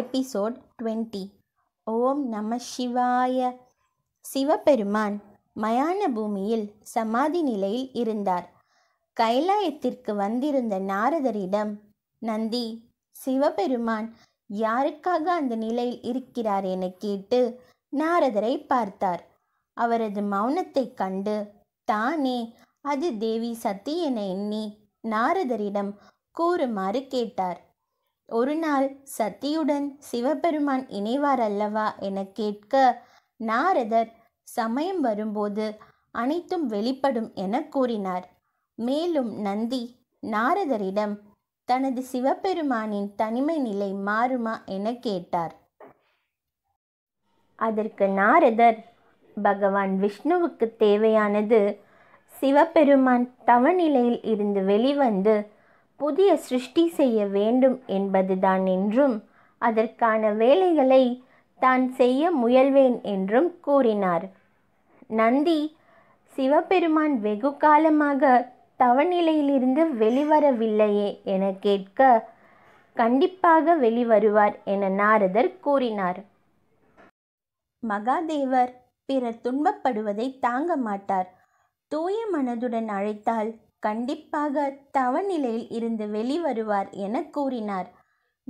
episode twenty ஓம் நம சிவாய சிவபெருமான் மயான பூமியில் சமாதி நிலையில் இருந்தார் கைலாயத்திற்கு வந்திருந்த நாரதரிடம் நந்தி சிவபெருமான் யாருக்காக அந்த நிலையில் இருக்கிறார் என கேட்டு நாரதரை பார்த்தார் அவரது மௌனத்தை கண்டு தானே அது தேவி சத்தி என எண்ணி நாரதரிடம் கூறுமாறு கேட்டார் ஒரு நாள் சத்தியுடன் சிவபெருமான் இணைவார் அல்லவா என கேட்க நாரதர் சமயம் வரும்போது அனைத்தும் வெளிப்படும் என கூறினார் மேலும் நந்தி நாரதரிடம் தனது சிவபெருமானின் தனிமை நிலை மாறுமா என கேட்டார் அதற்கு நாரதர் பகவான் விஷ்ணுவுக்கு தேவையானது சிவபெருமான் தவநிலையில் இருந்து வெளிவந்து புதிய சிருஷ்டி செய்ய வேண்டும் என்பதுதான் என்றும் அதற்கான வேலைகளை தான் செய்ய முயல்வேன் என்றும் கூறினார் நந்தி சிவபெருமான் வெகு காலமாக தவநிலையிலிருந்து வெளிவரவில்லையே என கேட்க கண்டிப்பாக வெளிவருவார் என நாரதர் கூறினார் மகாதேவர் பிறர் துன்பப்படுவதை தாங்க மாட்டார் தூய மனதுடன் அழைத்தால் கண்டிப்பாக தவநிலையில் இருந்து வெளிவருவார் என கூறினார்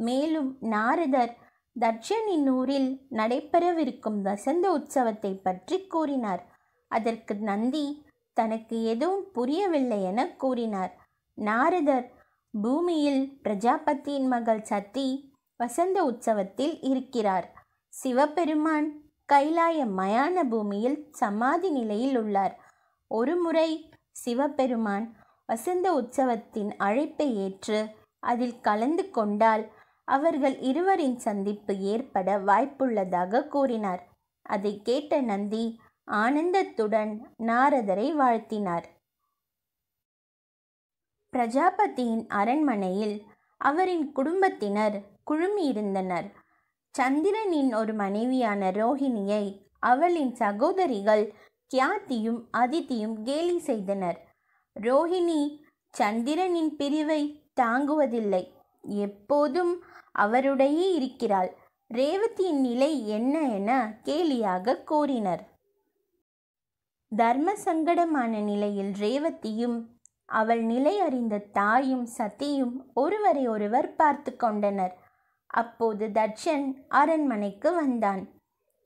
மேலும் நாரதர் தட்சணின் ஊரில் நடைபெறவிருக்கும் வசந்த உற்சவத்தை பற்றி கூறினார் அதற்கு நந்தி தனக்கு எதுவும் புரியவில்லை என கூறினார் நாரதர் பூமியில் பிரஜாபதியின் மகள் சத்தி வசந்த உற்சவத்தில் இருக்கிறார் சிவபெருமான் கைலாய மயான பூமியில் சமாதி நிலையில் உள்ளார் ஒருமுறை சிவபெருமான் வசந்த உற்சவத்தின் அழைப்பை ஏற்று அதில் கலந்து கொண்டால் அவர்கள் இருவரின் சந்திப்பு ஏற்பட வாய்ப்புள்ளதாக கூறினார் அதை கேட்ட நந்தி ஆனந்தத்துடன் நாரதரை வாழ்த்தினார் பிரஜாபதியின் அரண்மனையில் அவரின் குடும்பத்தினர் குழுமியிருந்தனர் சந்திரனின் ஒரு மனைவியான ரோஹிணியை அவளின் சகோதரிகள் கியாத்தியும் அதித்தியும் கேலி செய்தனர் ரோஹிணி சந்திரனின் பிரிவை தாங்குவதில்லை எப்போதும் அவருடையே இருக்கிறாள் ரேவதியின் நிலை என்ன என கேலியாக கூறினர் தர்ம சங்கடமான நிலையில் ரேவதியும் அவள் நிலை அறிந்த தாயும் சத்தியும் ஒருவரை ஒருவர் பார்த்து கொண்டனர் அப்போது தர்ஷன் அரண்மனைக்கு வந்தான்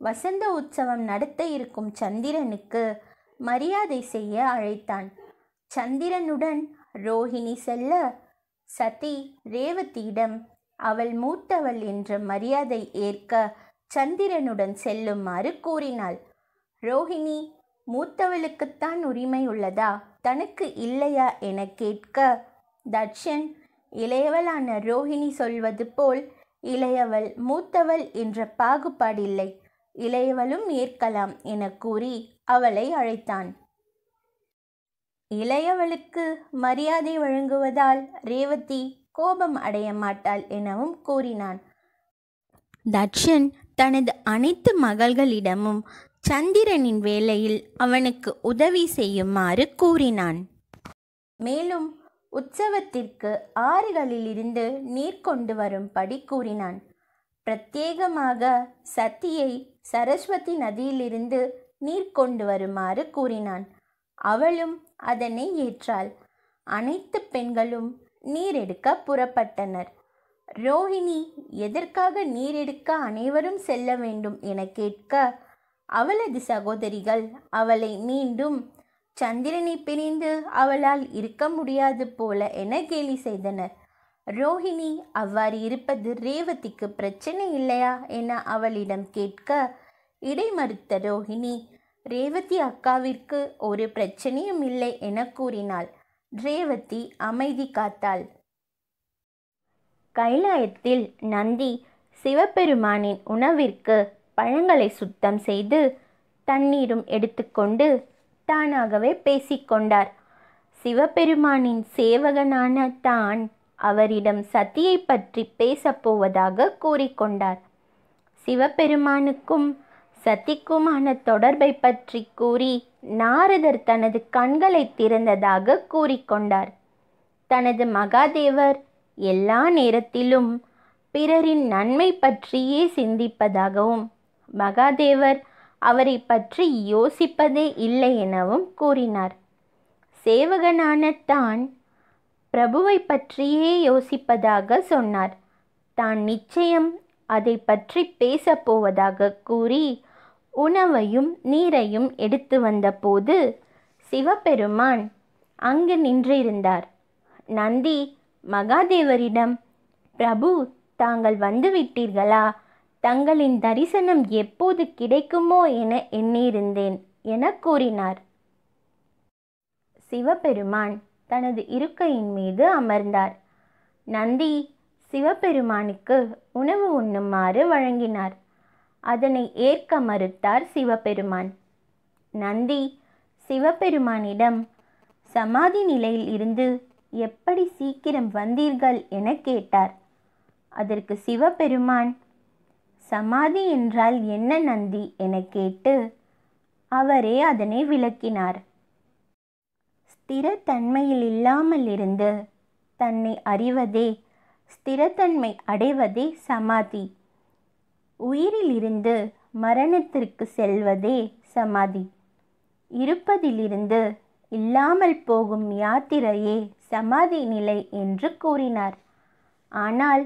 வசந்த உற்சவம் நடத்த இருக்கும் சந்திரனுக்கு மரியாதை செய்ய அழைத்தான் சந்திரனுடன் ரோஹிணி செல்ல சதி ரேவதியிடம் அவள் மூத்தவள் என்ற மரியாதை ஏற்க சந்திரனுடன் செல்லுமாறு கூறினாள் ரோஹிணி மூத்தவளுக்குத்தான் உரிமை உள்ளதா தனக்கு இல்லையா என கேட்க தட்சன் இளையவளான ரோஹிணி சொல்வது போல் இளையவள் மூத்தவள் என்ற பாகுபாடில்லை இளையவளும் ஏற்கலாம் என கூறி அவளை அழைத்தான் இளையவளுக்கு மரியாதை வழங்குவதால் ரேவதி கோபம் அடைய மாட்டாள் எனவும் கூறினான் தட்சன் தனது அனைத்து மகள்களிடமும் சந்திரனின் வேலையில் அவனுக்கு உதவி செய்யுமாறு கூறினான் மேலும் உற்சவத்திற்கு ஆறுகளிலிருந்து நீர் கொண்டு வரும்படி கூறினான் பிரத்யேகமாக சத்தியை சரஸ்வதி நதியிலிருந்து நீர் கொண்டு வருமாறு கூறினான் அவளும் அதனை ஏற்றாள் அனைத்து பெண்களும் நீர் எடுக்க புறப்பட்டனர் ரோஹிணி எதற்காக நீர் எடுக்க அனைவரும் செல்ல வேண்டும் என கேட்க அவளது சகோதரிகள் அவளை மீண்டும் சந்திரனை பிரிந்து அவளால் இருக்க முடியாது போல என கேலி செய்தனர் ரோஹிணி அவ்வாறு இருப்பது ரேவதிக்கு பிரச்சனை இல்லையா என அவளிடம் கேட்க இடை மறுத்த ரோஹிணி ரேவதி அக்காவிற்கு ஒரு பிரச்சனையும் இல்லை என கூறினாள் ரேவதி அமைதி காத்தாள் கைலாயத்தில் நந்தி சிவபெருமானின் உணவிற்கு பழங்களை சுத்தம் செய்து தண்ணீரும் எடுத்துக்கொண்டு தானாகவே பேசிக்கொண்டார் சிவபெருமானின் சேவகனான தான் அவரிடம் சத்தியை பற்றி பேசப்போவதாக கூறிக்கொண்டார் சிவபெருமானுக்கும் சத்திக்குமான தொடர்பை பற்றி கூறி நாரதர் தனது கண்களை திறந்ததாக கூறிக்கொண்டார் தனது மகாதேவர் எல்லா நேரத்திலும் பிறரின் நன்மை பற்றியே சிந்திப்பதாகவும் மகாதேவர் அவரை பற்றி யோசிப்பதே இல்லை எனவும் கூறினார் சேவகனான தான் பிரபுவை பற்றியே யோசிப்பதாக சொன்னார் தான் நிச்சயம் அதை பற்றி பேசப்போவதாக கூறி உணவையும் நீரையும் எடுத்து வந்தபோது சிவபெருமான் அங்கு நின்றிருந்தார் நந்தி மகாதேவரிடம் பிரபு தாங்கள் வந்துவிட்டீர்களா தங்களின் தரிசனம் எப்போது கிடைக்குமோ என எண்ணியிருந்தேன் என கூறினார் சிவபெருமான் தனது இருக்கையின் மீது அமர்ந்தார் நந்தி சிவபெருமானுக்கு உணவு உண்ணுமாறு வழங்கினார் அதனை ஏற்க மறுத்தார் சிவபெருமான் நந்தி சிவபெருமானிடம் சமாதி நிலையில் இருந்து எப்படி சீக்கிரம் வந்தீர்கள் என கேட்டார் அதற்கு சிவபெருமான் சமாதி என்றால் என்ன நந்தி என கேட்டு அவரே அதனை விளக்கினார் ஸ்திரத்தன்மையில் இல்லாமல் இருந்து தன்னை அறிவதே ஸ்திரத்தன்மை அடைவதே சமாதி உயிரிலிருந்து மரணத்திற்கு செல்வதே சமாதி இருப்பதிலிருந்து இல்லாமல் போகும் யாத்திரையே சமாதி நிலை என்று கூறினார் ஆனால்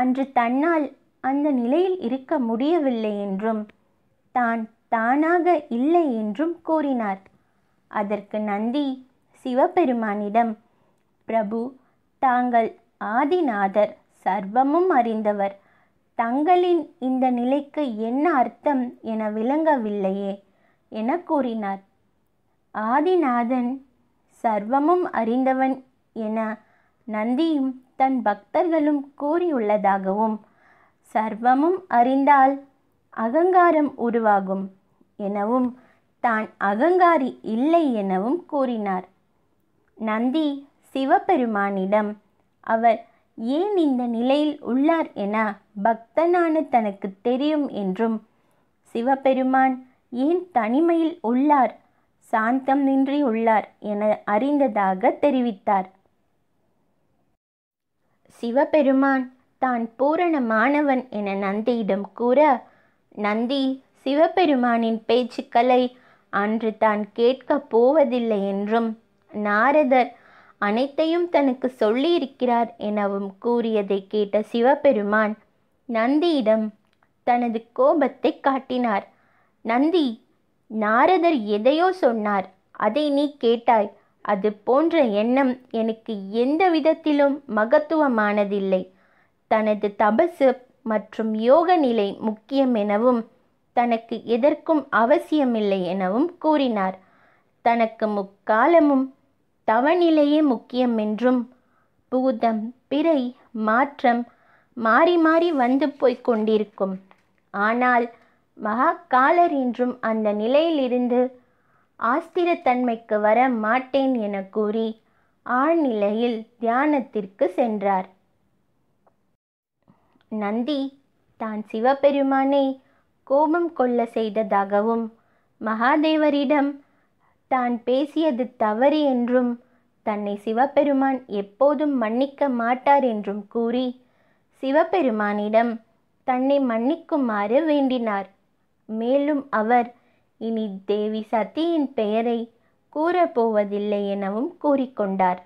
அன்று தன்னால் அந்த நிலையில் இருக்க முடியவில்லை என்றும் தான் தானாக இல்லை என்றும் கூறினார் அதற்கு நந்தி சிவபெருமானிடம் பிரபு தாங்கள் ஆதிநாதர் சர்வமும் அறிந்தவர் தங்களின் இந்த நிலைக்கு என்ன அர்த்தம் என விளங்கவில்லையே என கூறினார் ஆதிநாதன் சர்வமும் அறிந்தவன் என நந்தியும் தன் பக்தர்களும் கூறியுள்ளதாகவும் சர்வமும் அறிந்தால் அகங்காரம் உருவாகும் எனவும் தான் அகங்காரி இல்லை எனவும் கூறினார் நந்தி சிவபெருமானிடம் அவர் ஏன் இந்த நிலையில் உள்ளார் என பக்தனான தனக்கு தெரியும் என்றும் சிவபெருமான் ஏன் தனிமையில் உள்ளார் சாந்தம் நின்றி உள்ளார் என அறிந்ததாக தெரிவித்தார் சிவபெருமான் தான் பூரணமானவன் என நந்தியிடம் கூற நந்தி சிவபெருமானின் பேச்சுக்களை அன்று தான் கேட்கப் போவதில்லை என்றும் நாரதர் அனைத்தையும் தனக்கு சொல்லியிருக்கிறார் எனவும் கூறியதை கேட்ட சிவபெருமான் நந்தியிடம் தனது கோபத்தை காட்டினார் நந்தி நாரதர் எதையோ சொன்னார் அதை நீ கேட்டாய் அது போன்ற எண்ணம் எனக்கு எந்த விதத்திலும் மகத்துவமானதில்லை தனது தபசு மற்றும் யோக நிலை முக்கியம் எனவும் தனக்கு எதற்கும் அவசியமில்லை எனவும் கூறினார் தனக்கு முக்காலமும் தவநிலையே முக்கியம் என்றும் பூதம் பிறை மாற்றம் மாறி மாறி வந்து போய்க் கொண்டிருக்கும் ஆனால் மகாகாலர் என்றும் அந்த நிலையிலிருந்து ஆஸ்திரத்தன்மைக்கு வர மாட்டேன் என கூறி ஆழ்நிலையில் தியானத்திற்கு சென்றார் நந்தி தான் சிவபெருமானை கோபம் கொள்ள செய்ததாகவும் மகாதேவரிடம் தான் பேசியது தவறு என்றும் தன்னை சிவபெருமான் எப்போதும் மன்னிக்க மாட்டார் என்றும் கூறி சிவபெருமானிடம் தன்னை மன்னிக்குமாறு வேண்டினார் மேலும் அவர் இனி தேவி சதியின் பெயரை கூறப்போவதில்லை எனவும் கூறிக்கொண்டார்